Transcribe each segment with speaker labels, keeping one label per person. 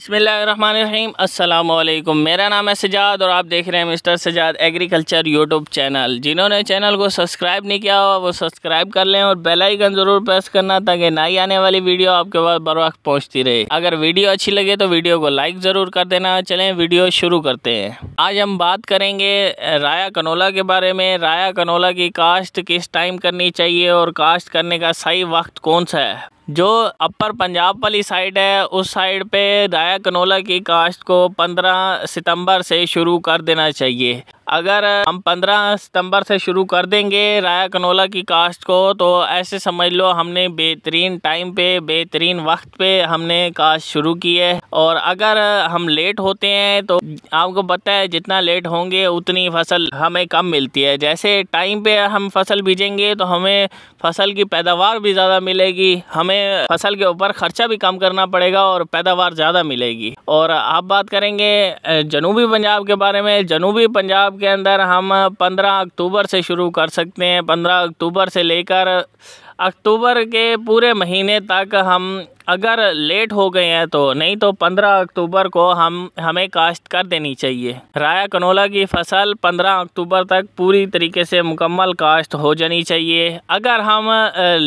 Speaker 1: बसमीम अल्लाम मेरा नाम है सजाद और आप देख रहे हैं mister Sajjad agriculture YouTube channel जिन्होंने चैनल को सब्सक्राइब नहीं किया हुआ वो सब्सक्राइब कर लें और बेल आइकन ज़रूर प्रेस करना ताकि नई आने वाली वीडियो आपके पास बर वक्त पहुँचती रहे अगर वीडियो अच्छी लगे तो वीडियो को लाइक ज़रूर कर देना चलें वीडियो शुरू करते हैं आज हम बात करेंगे राया कनोला के बारे में राया कनोला की काश्त किस टाइम करनी चाहिए और काश्त करने का सही वक्त कौन सा है जो अपर पंजाब वाली साइड है उस साइड पे राया कनोला की काश्त को 15 सितंबर से शुरू कर देना चाहिए अगर हम 15 सितंबर से शुरू कर देंगे राया कनोला की कास्ट को तो ऐसे समझ लो हमने बेहतरीन टाइम पे बेहतरीन वक्त पे हमने कास्ट शुरू की है और अगर हम लेट होते हैं तो आपको पता है जितना लेट होंगे उतनी फसल हमें कम मिलती है जैसे टाइम पे हम फसल बीजेंगे तो हमें फसल की पैदावार भी ज़्यादा मिलेगी हमें फसल के ऊपर ख़र्चा भी कम करना पड़ेगा और पैदावार ज़्यादा मिलेगी और आप बात करेंगे जनूबी पंजाब के बारे में जनूबी पंजाब के अंदर हम 15 अक्टूबर से शुरू कर सकते हैं 15 अक्टूबर से लेकर अक्टूबर के पूरे महीने तक हम अगर लेट हो गए हैं तो नहीं तो 15 अक्टूबर को हम हमें काश्त कर देनी चाहिए राया कनोला की फसल 15 अक्टूबर तक पूरी तरीके से मुकम्मल काश्त हो जानी चाहिए अगर हम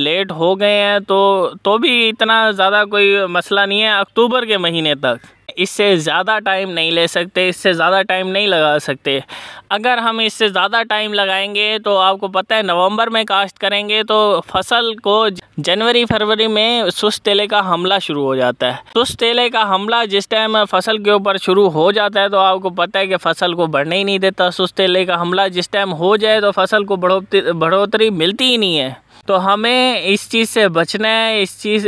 Speaker 1: लेट हो गए हैं तो तो भी इतना ज़्यादा कोई मसला नहीं है अक्टूबर के महीने तक इससे ज़्यादा टाइम नहीं ले सकते इससे ज़्यादा टाइम नहीं लगा सकते अगर हम इससे ज़्यादा टाइम लगाएंगे तो आपको पता है नवंबर में काश्त करेंगे तो फसल को जनवरी फरवरी में सुस्त तेले का हमला शुरू हो जाता है सुस्त तेले का हमला जिस टाइम फसल के ऊपर शुरू हो जाता है तो आपको पता है कि फसल को बढ़ने ही नहीं देता सुस्त तेले का हमला जिस टाइम हो जाए तो फसल को बढ़ोतरी मिलती ही नहीं है तो हमें इस चीज़ से बचना है इस चीज़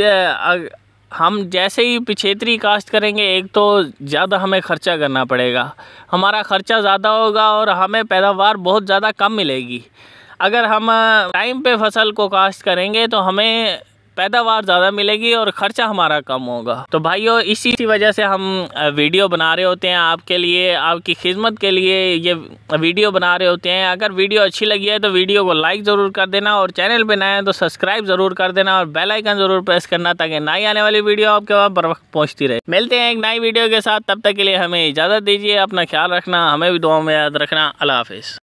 Speaker 1: हम जैसे ही पिछेतरी कास्ट करेंगे एक तो ज़्यादा हमें ख़र्चा करना पड़ेगा हमारा ख़र्चा ज़्यादा होगा और हमें पैदावार बहुत ज़्यादा कम मिलेगी अगर हम टाइम पे फसल को कास्ट करेंगे तो हमें पैदावार ज़्यादा मिलेगी और ख़र्चा हमारा कम होगा तो भाइयों इसी की वजह से हम वीडियो बना रहे होते हैं आपके लिए आपकी खिदमत के लिए ये वीडियो बना रहे होते हैं अगर वीडियो अच्छी लगी है तो वीडियो को लाइक ज़रूर कर देना और चैनल पर नए हैं तो सब्सक्राइब ज़रूर कर देना और बेलाइकन ज़रूर प्रेस करना ताकि नई आने वाली वीडियो आपके पास बर वक्त पहुँचती रहे मिलते हैं एक नई वीडियो के साथ तब तक के लिए हमें इजाज़त दीजिए अपना ख्याल रखना हमें भी दुआ में याद रखना अला हाफिज़